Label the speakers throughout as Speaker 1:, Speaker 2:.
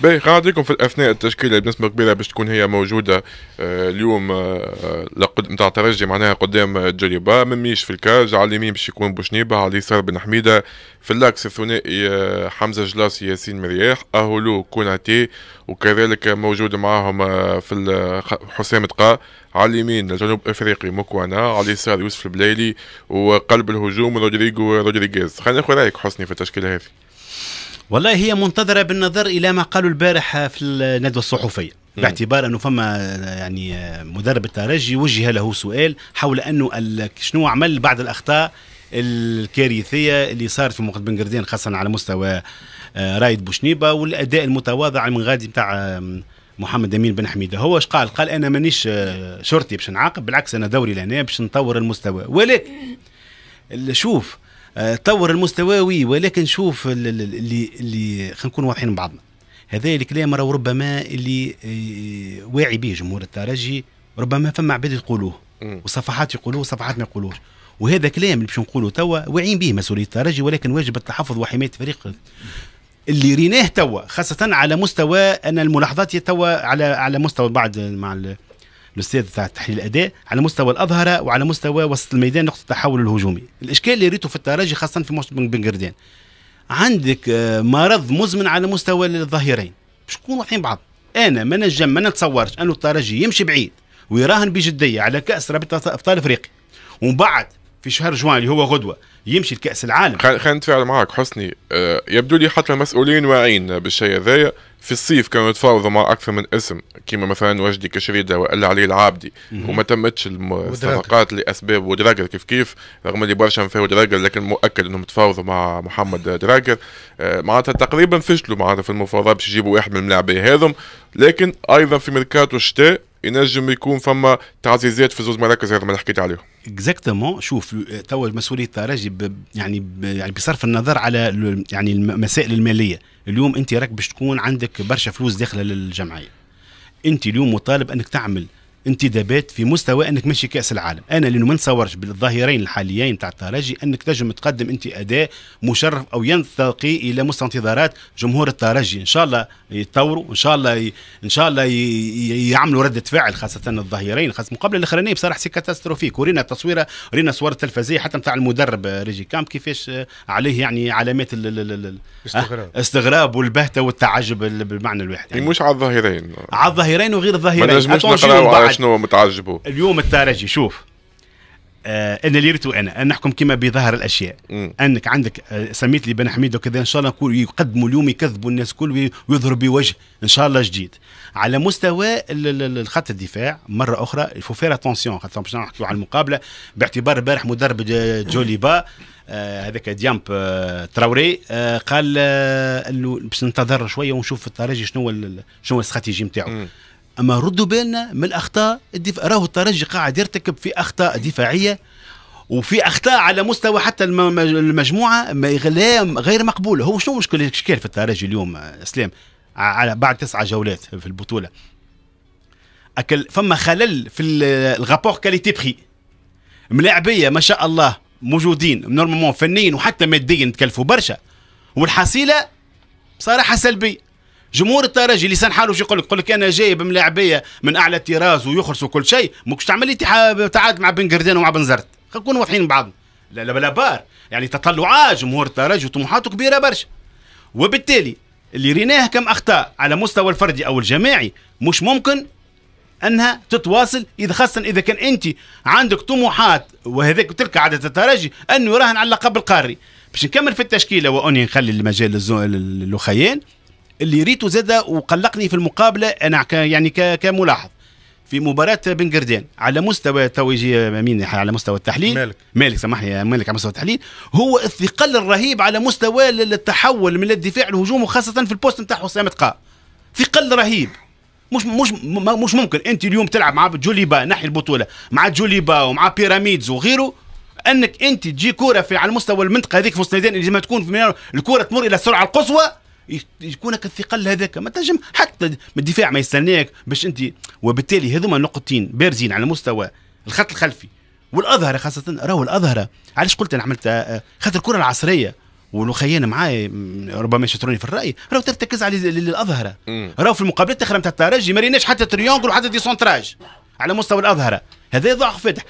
Speaker 1: باهي غاديكم في الاثناء التشكيله بنسبه كبيره باش تكون هي موجوده آه، اليوم آه، آه، لقد نتاع ترجي معناها قدام جليبا مميش في الكاج على اليمين باش يكون بوشنيبه على اليسار بن حميده في اللاكس الثنائي حمزه جلاس ياسين مرياح اهولو كوناتي وكذلك موجود معاهم في حسام دقا على اليمين الجنوب افريقي موكوانا على اليسار يوسف البلايلي وقلب الهجوم رودريجو رودريغيز خلينا ناخذ رايك حسني في التشكيله هذه
Speaker 2: والله هي منتظرة بالنظر إلى ما قالوا البارح في الندوة الصحفية باعتبار انه فما يعني مدرب الترجي وجه له سؤال حول انه شنو عمل بعد الاخطاء الكارثيه اللي صارت في مقدم بن خاصه على مستوى آه، رايد بوشنيبه والاداء المتواضع من غادي نتاع محمد امين بن حميده هو اش قال؟ قال انا مانيش آه، شرطي باش نعاقب بالعكس انا دوري لهنا باش نطور المستوى ولكن شوف طور المستووي ولكن شوف اللي اللي خلينا نكون واضحين مع بعضنا هذا الكلام راه ربما اللي آه، واعي به جمهور الترجي ربما فما عباد يقولوه وصفحات يقولوه وصفحات ما يقولوش وهذا كلام اللي باش نقوله توا واعيين به مسؤوليه الترجي ولكن واجب التحفظ وحمايه الفريق اللي ريناه توا خاصه على مستوى ان الملاحظات توا على على مستوى بعد مع الاستاذ تاع تحليل الاداء على مستوى الاظهره وعلى مستوى وسط الميدان نقطه التحول الهجومي الاشكال اللي ريته في الترجي خاصه في ماتش بن قردان عندك آه، مرض مزمن على مستوى الظهيرين باش نكونوا واضحين بعض انا ما نجم ما نتصورش انه الترجي يمشي بعيد ويراهن بجديه على كاس رابطه ابطال افريقيا ومن بعد في شهر جوان اللي هو غدوه يمشي
Speaker 1: لكاس العالم خلينا نتفاعل معك حسني أه يبدو لي حتى المسؤولين واعيين بالشيء هذايا في الصيف كانوا يتفاوضوا مع اكثر من اسم كيما مثلا وجدي كشريده والا علي العابدي وما تمتش الصفقات لاسباب ودراجر كيف كيف رغم اللي برشا فيه دراجر لكن مؤكد انهم تفاوضوا مع محمد دراجر أه معناتها تقريبا فشلوا معناتها في المفاوضات باش يجيبوا واحد من الملاعبين هذم لكن ايضا في ميركاتو الشتاء ينجم يكون فما تعزيزات في زوج مراكز هذا ما حكيت عليهم
Speaker 2: اكزاكتومون شوف توا مسؤوليه الترجي يعني يعني بصرف النظر على يعني المسائل الماليه اليوم انت راك باش تكون عندك برشا فلوس داخله للجمعيه انت اليوم مطالب انك تعمل انتدابات في مستوى انك ماشي كاس العالم انا لانه ما نصورش بالظاهرين الحاليين تاع الترجي انك تنجم تقدم انت اداء مشرف او ينتقي الى مستوى انتظارات جمهور الترجي ان شاء الله يتطوروا ان شاء الله ي... ان شاء الله ي... يعملوا رده فعل خاصه الظهيرين خاصه مقابل الاخرانيه بصراحه سي كاتاستروفيك ورينا التصويره رينا صور تلفزيه حتى نتاع المدرب ريجي كامب كيفاش عليه يعني علامات ال... ال... استغراب آه، استغراب والبهته والتعجب بالمعنى الواحد يعني مش على الظهيرين على الظهيرين وغير الظهيرين
Speaker 1: شنو متعجبه
Speaker 2: اليوم الترجي شوف آه انا اللي ريتو انا نحكم كما بظهر الاشياء مم. انك عندك آه سميت لي بن حميد وكذا ان شاء الله نقول يقدموا اليوم يكذبوا الناس الكل ويظهروا بوجه ان شاء الله جديد على مستوى الخط الدفاع مره اخرى يفو فير اتونسيون خاطر باش نحكيو على المقابله باعتبار البارح مدرب جوليبا آه هذاك ديامب آه تراوري آه قال آه باش ننتظر شويه ونشوف الترجي شنو هو شنو الاستراتيجي نتاعو اما ردوا بالنا من الاخطاء الدفاع راهو الترجي قاعد يرتكب في اخطاء دفاعيه وفي اخطاء على مستوى حتى المجموعه غير مقبوله هو شنو مشكل الاشكال في الترجي اليوم اسلام على بعد تسعة جولات في البطوله أكل فما خلل في الغابور كاليتي بري ملاعبيه ما شاء الله موجودين نورمالمون فنيا وحتى ماديا تكلفوا برشا والحصيله بصراحه سلبيه جمهور الترجي اللي سان حاله شو يقول لك يقول لك انا جايب ملاعبيه من اعلى الطراز ويخرسوا كل شيء ماكش تعمل لي تعادل مع بن قردان ومع بن زرت خلينا نكونوا واضحين بعض لا لا بلا بار يعني تطلعات جمهور الترجي وطموحاته كبيره برشا وبالتالي اللي ريناه كم اخطاء على مستوى الفردي او الجماعي مش ممكن انها تتواصل اذا خاصه اذا كان انت عندك طموحات وهذاك تلك عاده الترجي انه يراهن على اللقب القاري باش نكمل في التشكيله واني نخلي المجال للخيان اللي ريته زاد وقلقني في المقابله انا يعني كملاحظ في مباراة بن قردان على مستوى توجيه مين على مستوى التحليل مالك مالك سامحني مالك على مستوى التحليل هو الثقل الرهيب على مستوى التحول من الدفاع للهجوم وخاصة في البوست نتاع حسام تقا ثقل رهيب مش مش مش ممكن انت اليوم تلعب مع جوليبا نحي البطوله مع جوليبا ومع بيراميدز وغيره انك انت تجي كوره في على مستوى المنطقه هذيك في وسط الميدان اللي ما تكون في الكوره تمر الى السرعه القصوى يكونك الثقل هذاك ما تنجم حتى من الدفاع ما يستناك باش انت وبالتالي هذوما نقطتين بارزين على مستوى الخط الخلفي والاظهره خاصه راهو الاظهره علاش قلت انا عملت آه، خاطر الكره العصريه والخيان معايا ربما يشتروني في الراي راهو ترتكز على الاظهره راهو في المقابلات الاخرى نتاع الترجي ما ريناش حتى تريونغل وحتى دي سونتراج على مستوى الاظهره هذا ضعف فاتح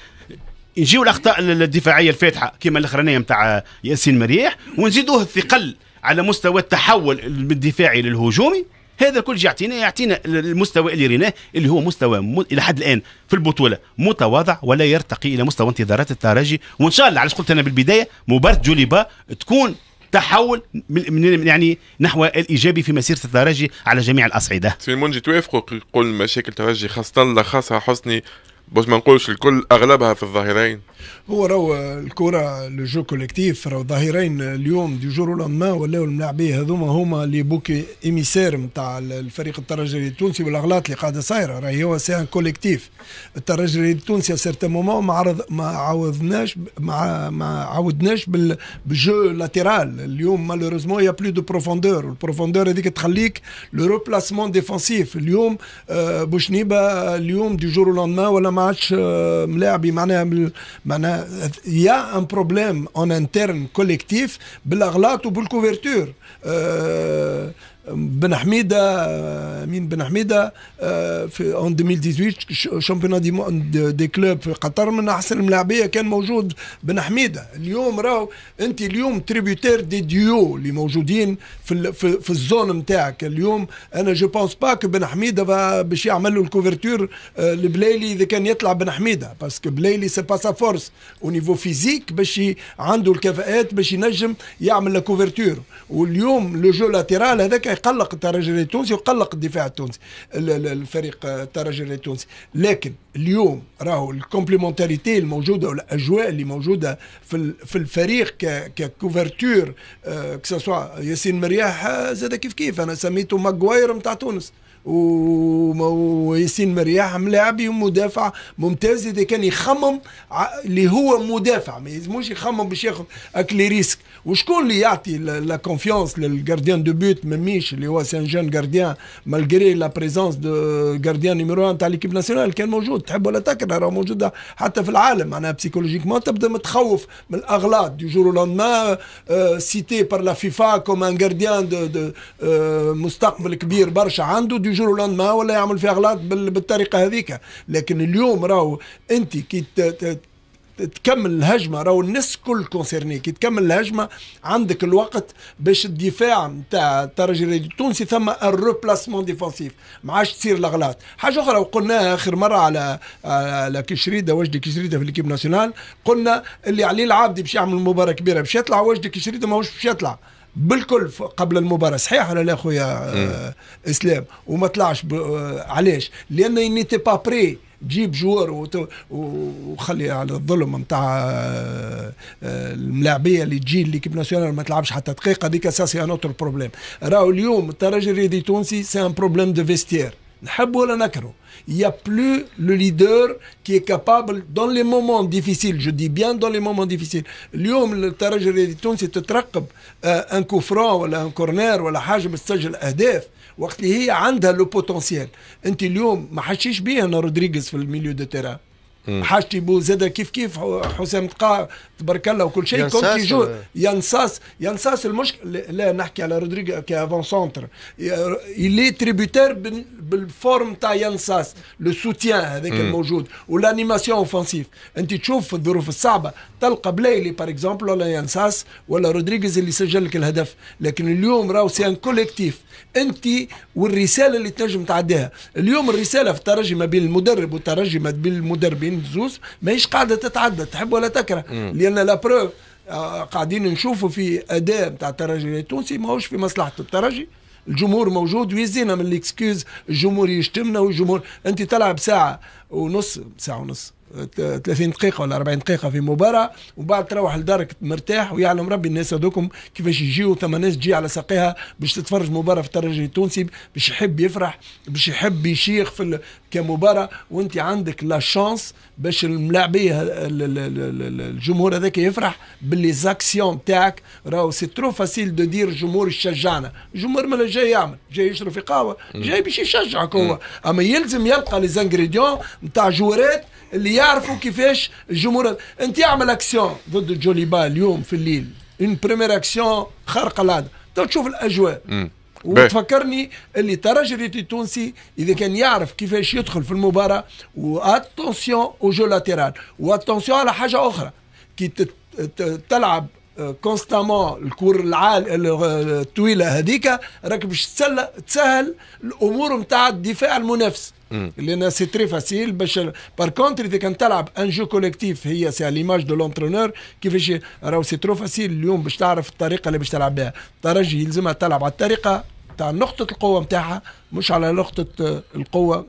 Speaker 2: نجيو الاخطاء الدفاعيه الفاتحه كما الاخرانيه نتاع آه، ياسين مريح ونزيدوه الثقل على مستوى التحول الدفاعي للهجومي هذا شيء يعطينا يعطينا المستوى اللي ريناه اللي هو مستوى م... الى حد الان في البطوله متواضع ولا يرتقي الى مستوى انتظارات الترجي وان شاء الله علاش قلت انا بالبدايه مباراه جوليبا تكون تحول من يعني نحو الايجابي في مسيره الترجي على جميع الاصعده.
Speaker 1: سي منجي توافقوا يقول مشاكل الترجي خاصه خاصه حسني بس ما نقولش الكل اغلبها في الظهيرين
Speaker 3: هو راهو الكره لو جو كوليكتيف راهو الظهيرين اليوم دي جور ما ولاو الملاعبيه هذوما هما اللي بوكي ايميسير نتاع الفريق الترجي التونسي والاغلاط اللي قاعده صايره راهي هو سي ان كوليكتيف الترجي التونسي سيرتا مومون ما عرض ما عوضناش ما ما عودناش بالجو لاتيرال اليوم مالوروزمون يا بلو دو بروفوندور البروفوندور هذيك تخليك لو ريبلاسمون ديفونسيف اليوم آه، بوشنيبا اليوم دي جور ولا ما ماتش ملاعبي معناها معناها يا ان بروبليم اون انترن كوليكتيف بالاغلاط وبالكوفرتور بن حميده مين بن حميده آه، في اون 2018 شامبيون دي, دي كلوب في قطر من احسن الملاعبيه كان موجود بن حميده اليوم راهو انت اليوم تريبيوتير دي ديو اللي موجودين في ال في, في الزون نتاعك اليوم انا جو بونس با كو بن حميده باش يعمل له الكوفرتور آه، لبلايلي اذا كان يطلع بن حميده باسكو بلايلي سي با سا فورس او نيفو فيزيك باش عنده الكفاءات باش ينجم يعمل لا كوفرتور واليوم لو جو لاتيرال هذاك قلق الترجي التونسي وقلق الدفاع التونسي الفريق الترجي التونسي لكن اليوم راهو الكومبليمونتاريتي الموجوده والاجواء اللي موجوده في في الفريق ككوفرتور كسوا ياسين مرياح زاد كيف كيف انا سميته ماكواير نتاع تونس وياسين مرياح ملاعبي مدافع ممتاز اذا كان يخمم اللي هو مدافع ما يلزموش يخمم باش ياخذ اكلي ريسك وشكون اللي يعطي لا كونفيونس للجارديان دو بوت ميميش اللي هو سان جون جارديان مالغري لا بريزونس دو جارديان نيميرو 1 تاع ليكيب ناسيونال كان موجود تحب ولا تكره راه موجوده حتى في العالم معناها بسيكولوجيكمون تبدا متخوف من الاغلاط دي جور لوندما سيتي بار لا فيفا كوم ان جارديان دو, مستقبل كبير برشا عنده دي دو جور لوندما ولا يعمل فيها غلط بالطريقه هذيك لكن اليوم راهو انت كي تكمل الهجمه راهو الناس كل كونسيرني كي تكمل الهجمه عندك الوقت باش الدفاع نتاع الترجي التونسي ثم الروبلاسمون ديفونسيف ما عادش تصير الاغلاط حاجه اخرى وقلناها اخر مره على على كشريده وجدي كشريده في ليكيب ناسيونال قلنا اللي علي العابدي باش يعمل مباراه كبيره باش يطلع وجدي كشريده ماهوش باش يطلع بالكل قبل المباراه صحيح ولا لا خويا آه، اسلام وما طلعش آه، علاش لان نيتي با بري تجيب جوار وخلي على الظلم نتاع آه، الملاعبيه اللي تجي ليكيب ناسيونال ما تلعبش حتى دقيقه هذيك سا سي ان اوتر بروبليم راهو اليوم الترجي الرياضي التونسي سي ان بروبليم دو فيستير نحبه ولا نكره il n'y a plus le leader qui est capable dans les moments difficiles je dis bien dans اليوم الترجي التونسي تترقب ان آه، كوفران ولا ان كورنير ولا حاجه بتسجل اهداف وقت اللي هي عندها لو بوتونسيال انت اليوم ما حشيش بيها رودريغيز في الميليو دو تيران حاجتي بو زاد كيف كيف حسام تقا تبارك الله وكل شيء كونتي جو ينصاص ينصاص المشكل لا نحكي على رودريغ كافون سونتر اللي تريبيتير بالفورم تاع ينصاص لو سوتيان هذاك الموجود والانيماسيون اوفنسيف انت تشوف في الظروف الصعبه تلقى بلايلي باغ اكزومبل ولا ينصاص ولا رودريغيز اللي سجل لك الهدف لكن اليوم راهو سي ان كوليكتيف انت والرساله اللي تنجم تعديها اليوم الرساله في الترجي ما بين المدرب والترجي ما بين المدربين بين زوز ماهيش قاعده تتعدى تحب ولا تكره لان لا بروف آه، قاعدين نشوفوا في اداء نتاع الترجي التونسي ماهوش في مصلحه الترجي الجمهور موجود ويزينا من الاكسكيوز الجمهور يشتمنا والجمهور انت تلعب ساعه ونص ساعه ونص 30 دقيقة ولا 40 دقيقة في مباراة وبعد تروح لدارك مرتاح ويعلم ربي الناس هذوكم كيفاش يجيو ثم ناس تجي على ساقيها باش تتفرج مباراة في الترجي التونسي باش يحب يفرح باش يحب يشيخ في كمباراة وانت عندك لا شانس باش الملاعبية الجمهور هذاك يفرح باللي زاكسيون تاعك راهو سي ترو فاسيل دو دير الجمهور يشجعنا الجمهور ما جاي يعمل جاي يشرب في قهوة جاي باش يشجعك هو اما يلزم يلقى لي زانغريديون نتاع جوارات اللي يعرفوا كيفاش الجمهور انت اعمل اكسيون ضد جولي با اليوم في الليل اون بريمير اكسيون خارق العاده تو تشوف الاجواء وتفكرني اللي الترجي التونسي اذا كان يعرف كيفاش يدخل في المباراه واتونسيون او جو لاتيرال واتونسيون على حاجه اخرى كي تلعب آه، كونستامون الكور العال آه، الطويله هذيك راك باش تسهل تسهل الامور نتاع الدفاع المنافس لان سي تري فاسيل باش بار كونتر اذا كان تلعب ان جو كوليكتيف هي سي ليماج دو لونترونور كيفاش راهو سي ترو فاسيل اليوم باش تعرف الطريقه اللي باش تلعب بها الترجي يلزمها تلعب على الطريقه تاع نقطه القوه نتاعها مش على نقطه آه، القوه